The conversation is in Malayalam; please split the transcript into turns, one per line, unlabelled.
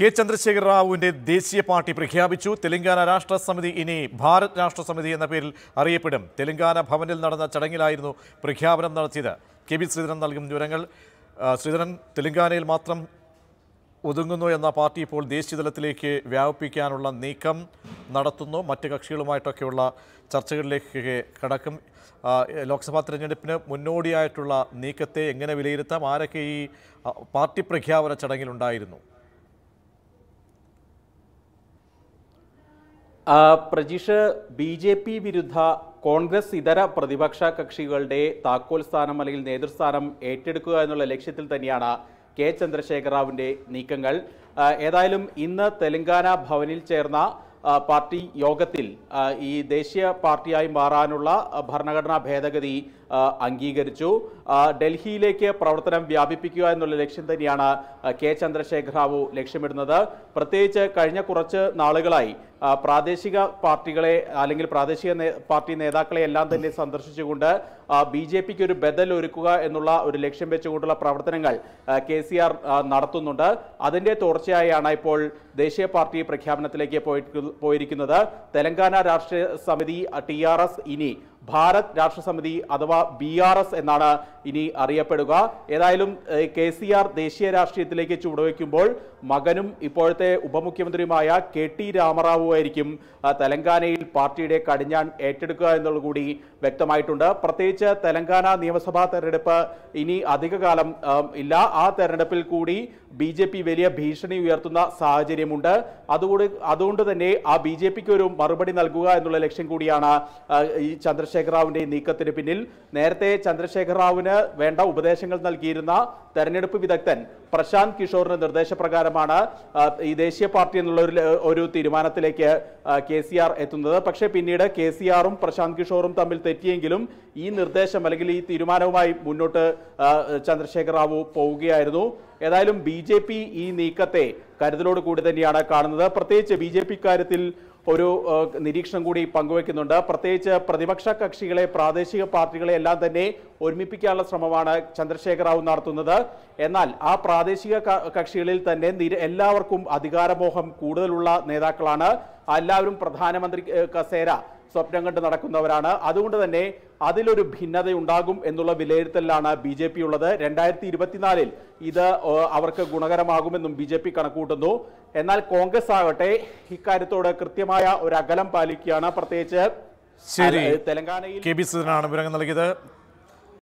കെ ചന്ദ്രശേഖർ റാവുവിൻ്റെ ദേശീയ പാർട്ടി പ്രഖ്യാപിച്ചു തെലങ്കാന രാഷ്ട്ര സമിതി ഇനി ഭാരത് രാഷ്ട്ര സമിതി എന്ന പേരിൽ അറിയപ്പെടും തെലങ്കാന ഭവനിൽ നടന്ന ചടങ്ങിലായിരുന്നു പ്രഖ്യാപനം നടത്തിയത് കെ ബി ശ്രീധരൻ നൽകും വിവരങ്ങൾ ശ്രീധരൻ തെലങ്കാനയിൽ മാത്രം ഒതുങ്ങുന്നു എന്ന പാർട്ടി ഇപ്പോൾ ദേശീയതലത്തിലേക്ക് വ്യാപിപ്പിക്കാനുള്ള നീക്കം നടത്തുന്നു മറ്റ് കക്ഷികളുമായിട്ടൊക്കെയുള്ള ചർച്ചകളിലേക്ക് കടക്കും ലോക്സഭാ തെരഞ്ഞെടുപ്പിന് മുന്നോടിയായിട്ടുള്ള നീക്കത്തെ എങ്ങനെ വിലയിരുത്താം ആരൊക്കെ ഈ പാർട്ടി പ്രഖ്യാപന ചടങ്ങിലുണ്ടായിരുന്നു
പ്രജിഷ് ബി ജെ പി വിരുദ്ധ കോൺഗ്രസ് ഇതര പ്രതിപക്ഷ കക്ഷികളുടെ താക്കോൽ സ്ഥാനം അല്ലെങ്കിൽ നേതൃസ്ഥാനം ഏറ്റെടുക്കുക എന്നുള്ള ലക്ഷ്യത്തിൽ തന്നെയാണ് കെ ചന്ദ്രശേഖറാവിൻ്റെ നീക്കങ്ങൾ ഏതായാലും ഇന്ന് തെലങ്കാന ഭവനിൽ ചേർന്ന പാർട്ടി യോഗത്തിൽ ഈ ദേശീയ പാർട്ടിയായി മാറാനുള്ള ഭരണഘടനാ ഭേദഗതി അംഗീകരിച്ചു ഡൽഹിയിലേക്ക് പ്രവർത്തനം വ്യാപിപ്പിക്കുക എന്നുള്ള ലക്ഷ്യം തന്നെയാണ് കെ ചന്ദ്രശേഖർ റാവു ലക്ഷ്യമിടുന്നത് പ്രത്യേകിച്ച് കഴിഞ്ഞ കുറച്ച് നാളുകളായി പ്രാദേശിക പാർട്ടികളെ അല്ലെങ്കിൽ പ്രാദേശിക പാർട്ടി നേതാക്കളെ എല്ലാം തന്നെ സന്ദർശിച്ചുകൊണ്ട് ബി ജെ പിക്ക് ഒരു ബദൽ ഒരുക്കുക എന്നുള്ള ഒരു ലക്ഷ്യം വെച്ചുകൊണ്ടുള്ള പ്രവർത്തനങ്ങൾ കെ സി ആർ നടത്തുന്നുണ്ട് അതിൻ്റെ തുടർച്ചയായാണ് ഇപ്പോൾ ദേശീയ പാർട്ടി പ്രഖ്യാപനത്തിലേക്ക് പോയിരിക്കുന്നത് തെലങ്കാന രാഷ്ട്രീയ സമിതി ടി ആർ എസ് ഇനി ഭാരത് രാഷ്ട്രസമിതി അഥവാ ബി ആർ എസ് എന്നാണ് ഇനി അറിയപ്പെടുക ഏതായാലും കെ സി ആർ ദേശീയ രാഷ്ട്രീയത്തിലേക്ക് ചുവടുവെക്കുമ്പോൾ മകനും ഇപ്പോഴത്തെ ഉപമുഖ്യമന്ത്രിയുമായ കെ ടി രാമറാവു ആയിരിക്കും തെലങ്കാനയിൽ പാർട്ടിയുടെ കടിഞ്ഞാൻ ഏറ്റെടുക്കുക എന്നുള്ളത് കൂടി വ്യക്തമായിട്ടുണ്ട് പ്രത്യേകിച്ച് തെലങ്കാന നിയമസഭാ തെരഞ്ഞെടുപ്പ് ഇനി അധികകാലം ഇല്ല ആ തെരഞ്ഞെടുപ്പിൽ കൂടി ബി ജെ പി വലിയ ഭീഷണി ഉയർത്തുന്ന സാഹചര്യമുണ്ട് അതുകൂടി അതുകൊണ്ട് തന്നെ ആ ബി ജെ പിക്ക് ഒരു മറുപടി നൽകുക എന്നുള്ള ലക്ഷ്യം കൂടിയാണ് ഈ ചന്ദ്രശേഖർ ചന്ദ്രശേഖർ റാവുവിന്റെ നീക്കത്തിന് പിന്നിൽ നേരത്തെ ചന്ദ്രശേഖർ റാവുവിന് വേണ്ട ഉപദേശങ്ങൾ നൽകിയിരുന്ന തെരഞ്ഞെടുപ്പ് വിദഗ്ധൻ പ്രശാന്ത് കിഷോറിന് നിർദ്ദേശപ്രകാരമാണ് ഈ ദേശീയ പാർട്ടി എന്നുള്ള ഒരു തീരുമാനത്തിലേക്ക് കെ സി ആർ എത്തുന്നത് പക്ഷേ പിന്നീട് കെ സി ആറും പ്രശാന്ത് കിഷോറും തമ്മിൽ തെറ്റിയെങ്കിലും ഈ നിർദ്ദേശം അല്ലെങ്കിൽ ഈ തീരുമാനവുമായി മുന്നോട്ട് ചന്ദ്രശേഖർ റാവു പോവുകയായിരുന്നു ഏതായാലും ബി ഈ നീക്കത്തെ കരുതലോട് കൂടി തന്നെയാണ് കാണുന്നത് പ്രത്യേകിച്ച് ബി ജെ പി കാര്യത്തിൽ ഒരു നിരീക്ഷണം കൂടി പങ്കുവെക്കുന്നുണ്ട് പ്രത്യേകിച്ച് പ്രതിപക്ഷ കക്ഷികളെ പ്രാദേശിക പാർട്ടികളെ എല്ലാം തന്നെ ഒരുമിപ്പിക്കാനുള്ള ശ്രമമാണ് ചന്ദ്രശേഖർ റാവു നടത്തുന്നത് എന്നാൽ ആ പ്രാദേശിക കക്ഷികളിൽ തന്നെ എല്ലാവർക്കും അധികാരമോഹം കൂടുതലുള്ള നേതാക്കളാണ് എല്ലാവരും പ്രധാനമന്ത്രി കസേര സ്വപ്നം കണ്ട് നടക്കുന്നവരാണ് അതുകൊണ്ട് തന്നെ അതിലൊരു ഭിന്നതയുണ്ടാകും എന്നുള്ള വിലയിരുത്തലിലാണ് ബി ജെ പി ഉള്ളത് രണ്ടായിരത്തി ഇരുപത്തിനാലിൽ ഇത് അവർക്ക് ഗുണകരമാകുമെന്നും ബി ജെ പി കണക്കൂട്ടുന്നു എന്നാൽ കോൺഗ്രസ് ആകട്ടെ ഇക്കാര്യത്തോട് കൃത്യമായ ഒരു അകലം പാലിക്കുകയാണ് പ്രത്യേകിച്ച് ശരി തെലങ്കാനയിൽ
കെ ബി സുധനാണ് വിവരങ്ങൾ നൽകിയത്